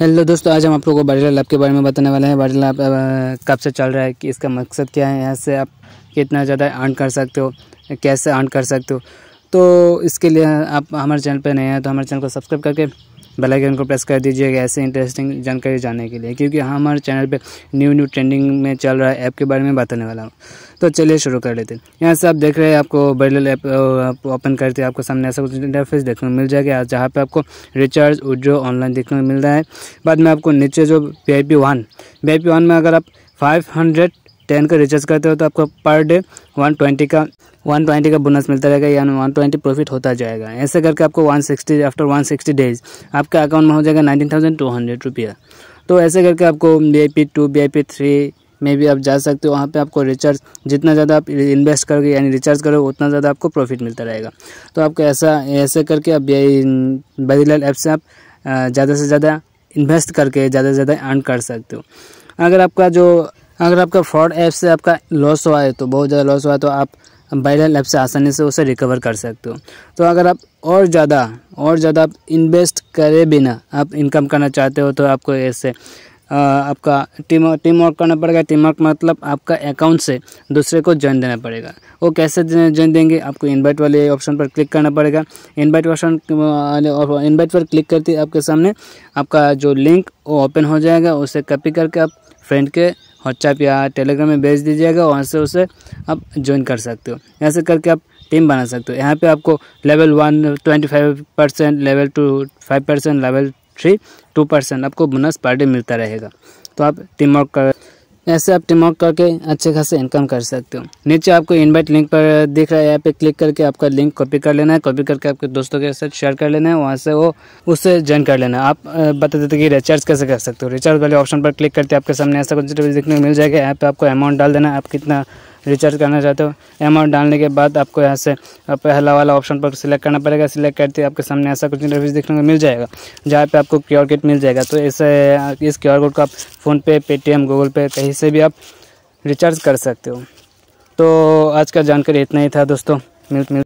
hello दोस्तों आज हम आप लोगों को वायरल लाइफ के बारे में बताने वाले हैं वायरल लाभ कब से चल रहा है कि इसका मकसद क्या है यहाँ से आप कितना ज़्यादा अर्न कर सकते हो कैसे अर्न कर सकते हो तो इसके लिए आप हमारे चैनल पर नए हैं तो हमारे चैनल को सब्सक्राइब करके बेल आइकन को प्रेस कर दीजिएगा ऐसे इंटरेस्टिंग जानकारी जानने के लिए क्योंकि हम हाँ, हमारे चैनल पे न्यू न्यू ट्रेंडिंग में चल रहा है ऐप के बारे में बताने वाला हूँ तो चलिए शुरू कर लेते हैं यहाँ से आप देख रहे हैं आपको बड़े ऐप ओपन करते हैं आपको सामने ऐसा कुछ इंटरफेस देखने को मिल जाएगा जहाँ पर आपको रिचार्ज उड्रो ऑनलाइन देखने को मिल रहा है बाद में आपको नीचे जो V I P one V I P one में अगर आप फाइव हंड्रेड टेन का रिचार्ज करते हो तो आपको पर डे वन ट्वेंटी का वन ट्वेंटी का बोनस मिलता रहेगा यानी वन ट्वेंटी प्रॉफिट होता जाएगा ऐसे करके आपको one sixty after one sixty days आपके अकाउंट में हो जाएगा नाइनटीन थाउजेंड टू हंड्रेड रुपया तो ऐसे करके आपको B I P two B I P three में भी आप जा सकते हो वहाँ पे आपको रिचार्ज जितना ज़्यादा आप इन्वेस्ट करोगे यानी रिचार्ज करोगे उतना ज़्यादा आपको प्रॉफिट मिलता रहेगा तो आपको ऐसा ऐसे करके आप बदलाल ऐप से आप ज़्यादा से ज़्यादा इन्वेस्ट करके ज़्यादा से ज़्यादा अर्न कर सकते हो अगर आपका जो अगर आपका फ्रॉड ऐप से आपका लॉस हुआ है तो बहुत ज़्यादा लॉस हुआ है तो आप वायरल ऐप से आसानी से उसे रिकवर कर सकते हो तो अगर आप और ज़्यादा और ज़्यादा आप इन्वेस्ट करे बिना आप इनकम करना चाहते हो तो आपको ऐसे आपका टीम टीम वर्क करना पड़ेगा टीम वर्क मतलब आपका अकाउंट से दूसरे को ज्वाइन देना पड़ेगा वो कैसे ज्वाइन देंगे आपको इनवाइट वाले ऑप्शन पर क्लिक करना पड़ेगा इनवाइट ऑप्शन इनवाइट पर क्लिक करते आपके सामने आपका जो लिंक वो ओपन हो जाएगा उसे कॉपी करके आप फ्रेंड के व्हाट्सएप या टेलीग्राम में भेज दीजिएगा वहाँ से उसे आप ज्वाइन कर सकते हो ऐसे करके आप टीम बना सकते हो यहाँ पे आपको level one twenty five percent level two five percent level three two percent आपको बोनस पार्टी मिलता रहेगा तो आप टीम वर्क कर ऐसे आप टिमॉक करके अच्छे खासे इनकम कर सकते हो नीचे आपको इनवाइट लिंक पर दिख रहा है यहाँ पे क्लिक करके आपका लिंक कॉपी कर लेना है कॉपी करके आपके दोस्तों के साथ शेयर कर लेना है वहाँ से वो उससे ज्वाइन कर लेना है आप बता देते कि रिचार्ज कैसे कर सकते हो रिचार्ज वाले ऑप्शन पर क्लिक करते आपके सामने ऐसा कुछ देखने को मिल जाएगा यहाँ पर आपको अमाउंट डाल देना आप कितना रिचार्ज करना चाहते हो अमाउंट डालने के बाद आपको यहाँ से पहला वाला ऑप्शन पर सिलेक्ट करना पड़ेगा सिलेक्ट करते आपके सामने ऐसा कुछ इंटरव्यूज देखने को मिल जाएगा जहाँ पर आपको क्यू कोड मिल जाएगा तो इस इस क्यू कोड को आप फ़ोनपे पेटीएम गूगल पे कहीं से भी आप रिचार्ज कर सकते हो तो आज का जानकारी इतना ही था दोस्तों मिल मिल